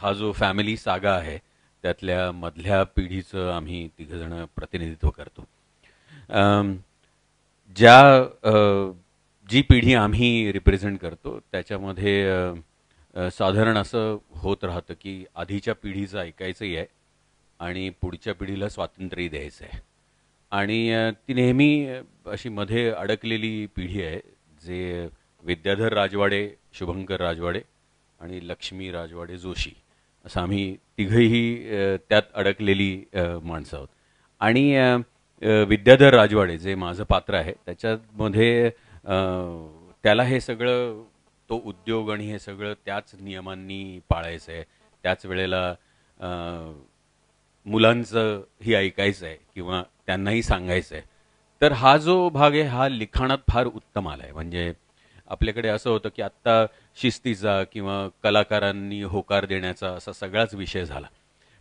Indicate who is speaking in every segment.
Speaker 1: हा जो फॅमिली सागा आहे त्यातल्या मधल्या पिढीचं आम्ही तिघंजणं प्रतिनिधित्व करतो ज्या जी पिढी आम्ही रिप्रेझेंट करतो त्याच्यामध्ये साधारण असं होत राहतं की आधीच्या पिढीचं ऐकायचंही आहे आणि पुढच्या पिढीला स्वातंत्र्य द्यायचं आहे आणि ती नेहमी अशी मध्ये अडकलेली पिढी आहे जे विद्याधर राजवाडे शुभंकर राजवाडे आणि लक्ष्मी राजवाडे जोशी असं आम्ही तिघही त्यात अडकलेली माणसं आहोत आणि विद्याधर राजवाडे जे माझं पात्र आहे त्याच्यामध्ये त्याला हे सगळं तो उद्योग आणि हे सगळं त्याच नियमांनी पाळायचं आहे त्याच वेळेला मुलांचं ही ऐकायचं आहे किंवा त्यांनाही सांगायचं आहे तर हा जो भाग आहे हा लिखाणात फार उत्तम आला आहे म्हणजे आपल्याकडे असं होतं की आत्ता शिस्तीचा किंवा कलाकारांनी होकार देण्याचा असा सगळाच विषय झाला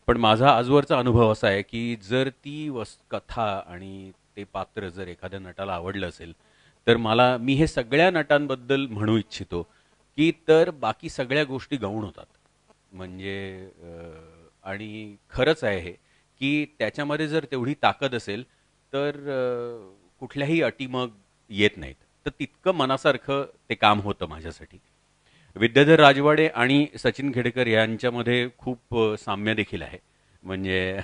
Speaker 1: पण माझा आजवरचा अनुभव असा आहे की जर ती वस कथा आणि ते पात्र जर एखाद्या नटाला आवडलं असेल तर मला मी हे सगळ्या नटांबद्दल म्हणू इच्छितो की तर बाकी सगळ्या गोष्टी गौण होतात म्हणजे आणि खरंच आहे हे की त्याच्यामध्ये जर तेवढी ताकद असेल तर कुठल्याही अटी मग येत नाहीत तर तितकं मनासारखं ते काम होतं माझ्यासाठी विद्याधर राजवाडे आणि सचिन खेडकर यांच्यामध्ये खूप साम्य देखील आहे म्हणजे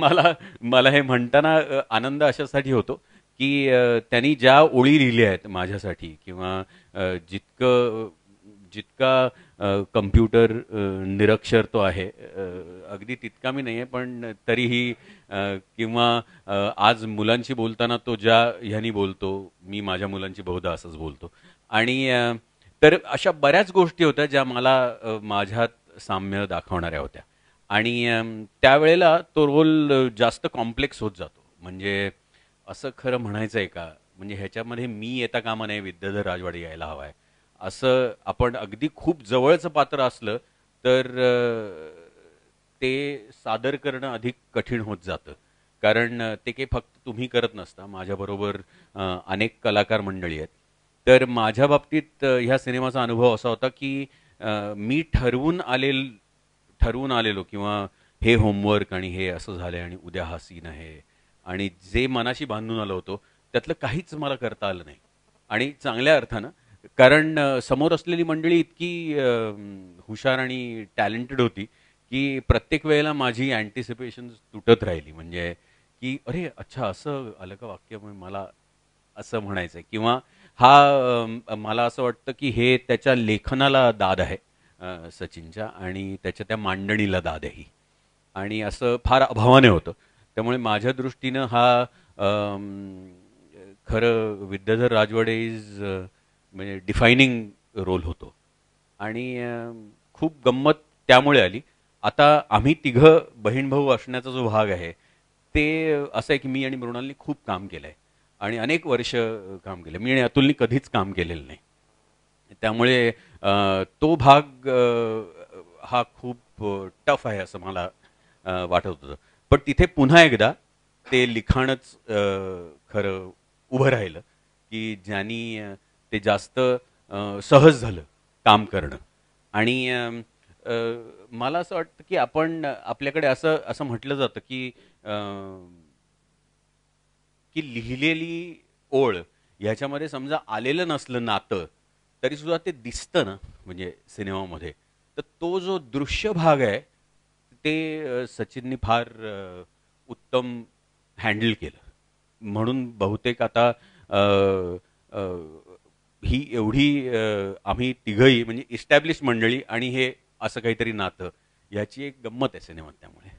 Speaker 1: मला मला हे म्हणताना आनंद अशासाठी होतो की त्यांनी ज्या ओळी लिहिल्या आहेत माझ्यासाठी किंवा जितकं जितका कम्प्युटर निरक्षर तो आहे अगदी तितका मी नाही आहे पण तरीही किंवा आज मुलांशी बोलताना तो ज्या ह्यानी बोलतो मी माझ्या मुलांची बहुधा असंच बोलतो आणि तर अशा बऱ्याच गोष्टी होत्या ज्या मला माझ्यात साम्य दाखवणाऱ्या होत्या आणि त्यावेळेला तो रोल जास्त कॉम्प्लेक्स होत जातो म्हणजे असं खरं म्हणायचं आहे का म्हणजे ह्याच्यामध्ये मी येता कामा नाही विद्याधर राजवाडी यायला हवा आहे असं आपण अगदी खूप जवळचं पात्र असलं तर ते सादर करणं अधिक कठीण होत जातं कारण ते काही फक्त तुम्ही करत नसता माझ्याबरोबर अनेक कलाकार मंडळी आहेत तर माझ्या बाबतीत ह्या सिनेमाचा अनुभव असा होता की मी ठरवून आलेल ठरवून आलेलो किंवा हे होमवर्क आणि हे असं झालं आणि उद्या हा सीन आहे आणि जे मनाशी बांधून आलो होतो त्यातलं काहीच मला करता आलं नाही आणि चांगल्या अर्थानं कारण समोर असलेली मंडळी इतकी हुशार आणि टॅलेंटेड होती की प्रत्येक वेळेला माझी अँटिसिपेशन तुटत राहिली म्हणजे की अरे अच्छा असं आलं का वाक्य मला असं म्हणायचं आहे किंवा हा मला असं वाटतं की हे त्याच्या लेखनाला दाद आहे सचिनच्या आणि त्याच्या त्या मांडणीला दाद आहे आणि असं फार अभावाने होतं त्यामुळे माझ्या दृष्टीनं हा खरं विद्याधर राजवाडे इज म्हणजे डिफायनिंग रोल होतो आणि खूप गंमत त्यामुळे आली आता आम्ही तिघं बहीण भाऊ असण्याचा जो भाग आहे ते असं आहे की मी आणि मृणालनी खूप काम केलं आहे आणि अनेक वर्ष काम केलं मी आणि अतुलनी कधीच काम केलेलं नाही त्यामुळे तो भाग हा खूप टफ आहे असं मला वाटत होतं पण तिथे पुन्हा एकदा ते लिखाणच खरं उभं राहिलं की ज्यांनी ते जास्त सहज झालं काम करणं आणि मला असं वाटतं की आपण आपल्याकडे असं असं म्हटलं जातं की की लिहिलेली ओळ ह्याच्यामध्ये समजा आलेलं नसलं नातं तरी सुद्धा ते दिसतं ना म्हणजे सिनेमामध्ये तर तो जो दृश्य भाग आहे ते सचिननी फार उत्तम हँडल केलं म्हणून बहुतेक आता ही एवढी आम्ही तिघही म्हणजे इस्टॅब्लिश मंडळी आणि हे असं काहीतरी नातं याची एक गंमत आहे सिनेमात त्यामुळे